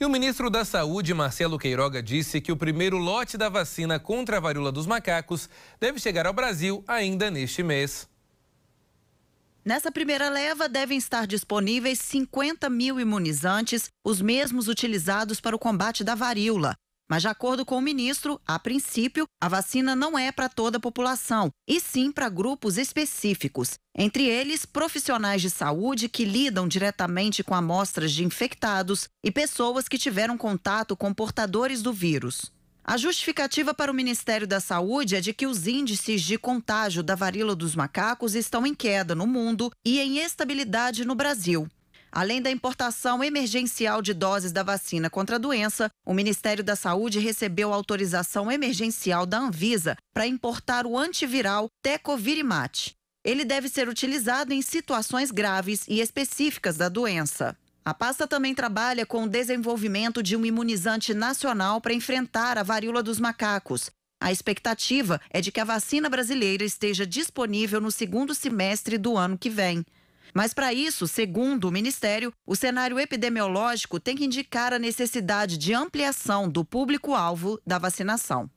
E o ministro da Saúde, Marcelo Queiroga, disse que o primeiro lote da vacina contra a varíola dos macacos deve chegar ao Brasil ainda neste mês. Nessa primeira leva, devem estar disponíveis 50 mil imunizantes, os mesmos utilizados para o combate da varíola. Mas, de acordo com o ministro, a princípio, a vacina não é para toda a população, e sim para grupos específicos. Entre eles, profissionais de saúde que lidam diretamente com amostras de infectados e pessoas que tiveram contato com portadores do vírus. A justificativa para o Ministério da Saúde é de que os índices de contágio da varíola dos macacos estão em queda no mundo e em estabilidade no Brasil. Além da importação emergencial de doses da vacina contra a doença, o Ministério da Saúde recebeu autorização emergencial da Anvisa para importar o antiviral Tecovirimat. Ele deve ser utilizado em situações graves e específicas da doença. A pasta também trabalha com o desenvolvimento de um imunizante nacional para enfrentar a varíola dos macacos. A expectativa é de que a vacina brasileira esteja disponível no segundo semestre do ano que vem. Mas para isso, segundo o Ministério, o cenário epidemiológico tem que indicar a necessidade de ampliação do público-alvo da vacinação.